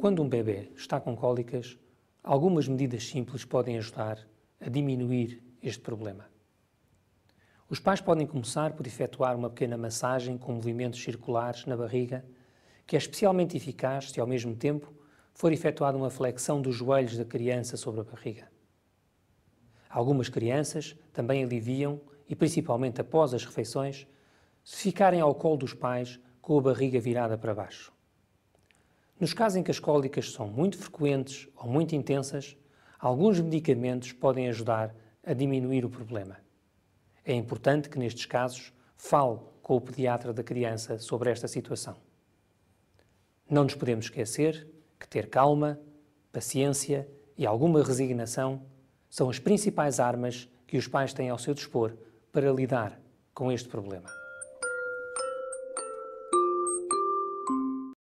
Quando um bebê está com cólicas, algumas medidas simples podem ajudar a diminuir este problema. Os pais podem começar por efetuar uma pequena massagem com movimentos circulares na barriga, que é especialmente eficaz se ao mesmo tempo for efetuada uma flexão dos joelhos da criança sobre a barriga. Algumas crianças também aliviam, e principalmente após as refeições, se ficarem ao colo dos pais com a barriga virada para baixo. Nos casos em que as cólicas são muito frequentes ou muito intensas, alguns medicamentos podem ajudar a diminuir o problema. É importante que, nestes casos, fale com o pediatra da criança sobre esta situação. Não nos podemos esquecer que ter calma, paciência e alguma resignação são as principais armas que os pais têm ao seu dispor para lidar com este problema.